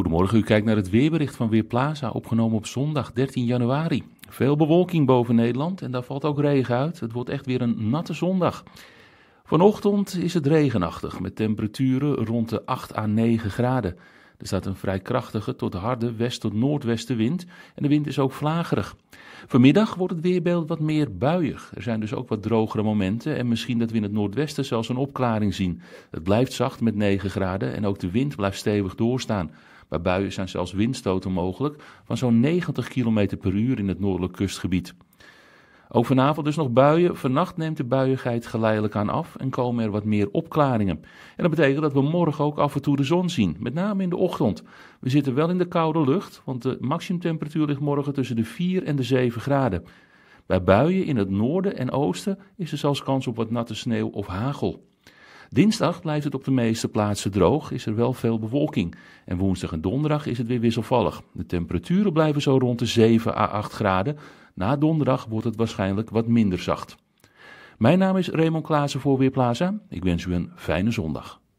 Goedemorgen, u kijkt naar het weerbericht van Weerplaza, opgenomen op zondag 13 januari. Veel bewolking boven Nederland en daar valt ook regen uit. Het wordt echt weer een natte zondag. Vanochtend is het regenachtig met temperaturen rond de 8 à 9 graden. Er staat een vrij krachtige tot harde west- tot noordwestenwind en de wind is ook vlagerig. Vanmiddag wordt het weerbeeld wat meer buiig. Er zijn dus ook wat drogere momenten en misschien dat we in het noordwesten zelfs een opklaring zien. Het blijft zacht met 9 graden en ook de wind blijft stevig doorstaan. Bij buien zijn zelfs windstoten mogelijk van zo'n 90 km per uur in het noordelijk kustgebied. Ook vanavond dus nog buien. Vannacht neemt de buiigheid geleidelijk aan af en komen er wat meer opklaringen. En dat betekent dat we morgen ook af en toe de zon zien, met name in de ochtend. We zitten wel in de koude lucht, want de maximumtemperatuur ligt morgen tussen de 4 en de 7 graden. Bij buien in het noorden en oosten is er zelfs kans op wat natte sneeuw of hagel. Dinsdag blijft het op de meeste plaatsen droog, is er wel veel bewolking. En woensdag en donderdag is het weer wisselvallig. De temperaturen blijven zo rond de 7 à 8 graden. Na donderdag wordt het waarschijnlijk wat minder zacht. Mijn naam is Raymond Klaassen voor Weerplaza. Ik wens u een fijne zondag.